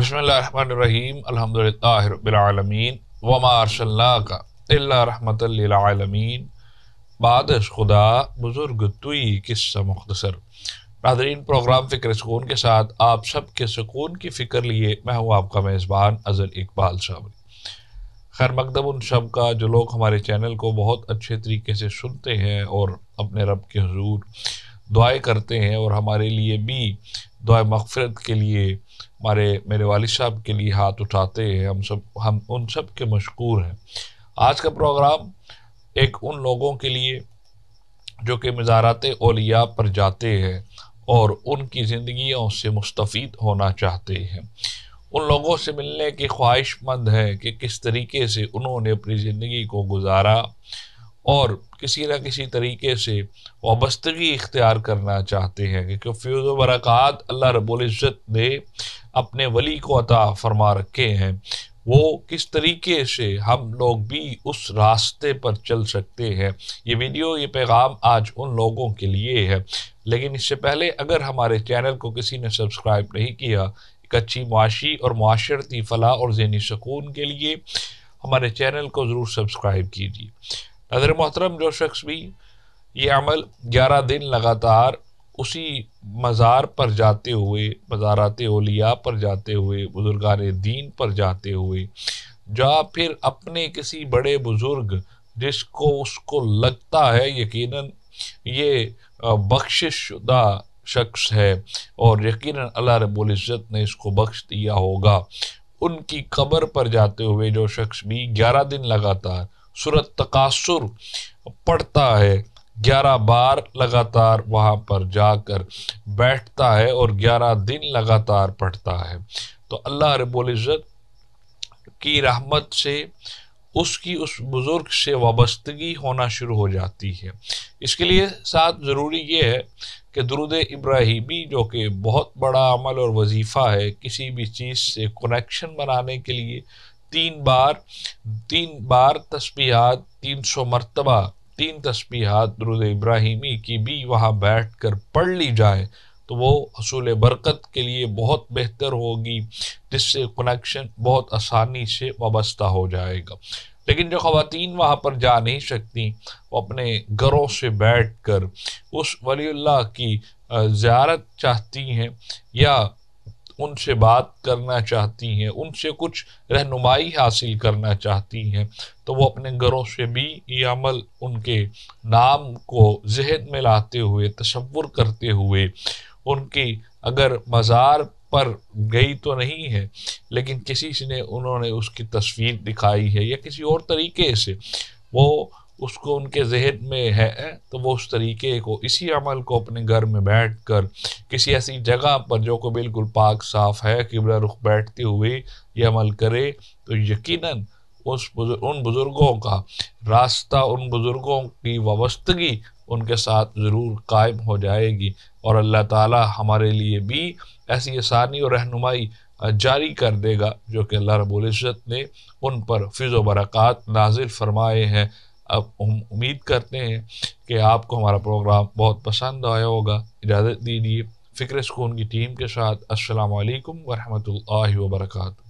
बसमीम अलहमदिल्लाबीआलमीन वमारसल्ला का रहमतमीन बादश खुदा बुज़ुर्ग तुई किस्सा मुख्तसर नादरीन प्रोग्राम फ़िक्र सुकून के साथ आप सब के सुकून की फ़िक्र लिए मैं हूँ आपका मेज़बान अज़र इकबाल साहब खैर मकदम उन सब का जो लोग हमारे चैनल को बहुत अच्छे तरीके से सुनते हैं और अपने रब के हजूर दुआएँ करते हैं और हमारे लिए भी दुआ मगफरत के लिए हमारे मेरे वाल साहब के लिए हाथ उठाते हैं हम सब हम उन सब के मशहूर हैं आज का प्रोग्राम एक उन लोगों के लिए जो कि मज़ारात ओलिया पर जाते हैं और उनकी ज़िंदगियों से मुस्तफ़ होना चाहते हैं उन लोगों से मिलने की ख्वाहिशमंद है कि किस तरीके से उन्होंने अपनी ज़िंदगी को गुजारा और किसी न किसी तरीके से वाबस्तगी इख्तियार करना चाहते हैं क्योंकि फ्यूज़ बरक़ात अल्लाह रबुल्ज़त ने अपने वली को अता फरमा रखे हैं वो किस तरीके से हम लोग भी उस रास्ते पर चल सकते हैं ये वीडियो ये पैगाम आज उन लोगों के लिए है लेकिन इससे पहले अगर हमारे चैनल को किसी ने सब्सक्राइब नहीं किया एक अच्छी मुआशी और माशरती फलाह और जहनी सकून के लिए हमारे चैनल को ज़रूर सब्सक्राइब कीजिए नजर मोहतरम जो शख्स भी ये अमल ग्यारह दिन लगातार उसी मज़ार पर जाते हुए मज़ारात ओलिया पर जाते हुए बुज़ुर्गान दीन पर जाते हुए या फिर अपने किसी बड़े बुज़ुर्ग जिसको उसको लगता है यकीनन ये बख्शिश शुदा शख्स है और यकीनन अल्लाह रबुल्ज़त ने इसको बख्श दिया होगा उनकी कब्र पर जाते हुए जो शख्स भी ग्यारह दिन लगातार सूरत तकासुर पढ़ता है ग्यारह बार लगातार वहाँ पर जाकर बैठता है और ग्यारह दिन लगातार पढ़ता है तो अल्लाह रबुल्ज़त की रहमत से उसकी उस बुज़ुर्ग से वाबस्तगी होना शुरू हो जाती है इसके लिए साथ ज़रूरी ये है कि दरुद इब्राहिमी जो कि बहुत बड़ा अमल और वजीफ़ा है किसी भी चीज़ से कनेक्शन बनाने के लिए तीन बार तीन बार तस्बीहात तीन सौ मरतबा तीन तस्बीहात दरुद इब्राहिमी की भी वहाँ बैठ कर पढ़ ली जाए तो वो असूल बरकत के लिए बहुत बेहतर होगी जिससे कनेक्शन बहुत आसानी से वाबस्ता हो जाएगा लेकिन जो ख़वान वहाँ पर जा नहीं सकती वो अपने घरों से बैठ कर उस वलील्ला की ज़्यारत चाहती हैं या उनसे बात करना चाहती हैं उनसे कुछ रहनुमाई हासिल करना चाहती हैं तो वो अपने घरों से भी ये अमल उनके नाम को जहन में लाते हुए तस्वुर करते हुए उनकी अगर मज़ार पर गई तो नहीं है लेकिन किसी ने उन्होंने उसकी तस्वीर दिखाई है या किसी और तरीके से वो उसको उनके जहन में है तो वो उस तरीके को इसी अमल को अपने घर में बैठ कर किसी ऐसी जगह पर जो को बिल्कुल पाक साफ है किबला रुख बैठते हुए ये अमल करे तो यकीनन उस बुजुर्ग उन बुज़ुर्गों का रास्ता उन बुज़ुर्गों की वाबस्तगी उनके साथ ज़रूर कायम हो जाएगी और अल्लाह ताला हमारे लिए भी ऐसी आसानी और रहनुमाई जारी कर देगा जो कि अल्लाह रबुल्ज़त ने उन पर फ़िज़ बरक़ात नाजिल फरमाए हैं अब हम उम्मीद करते हैं कि आपको हमारा प्रोग्राम बहुत पसंद आया होगा इजाज़त दीजिए फ़िक्र सुकून की टीम के साथ अस्सलाम वालेकुम वरहमतुल्लाहि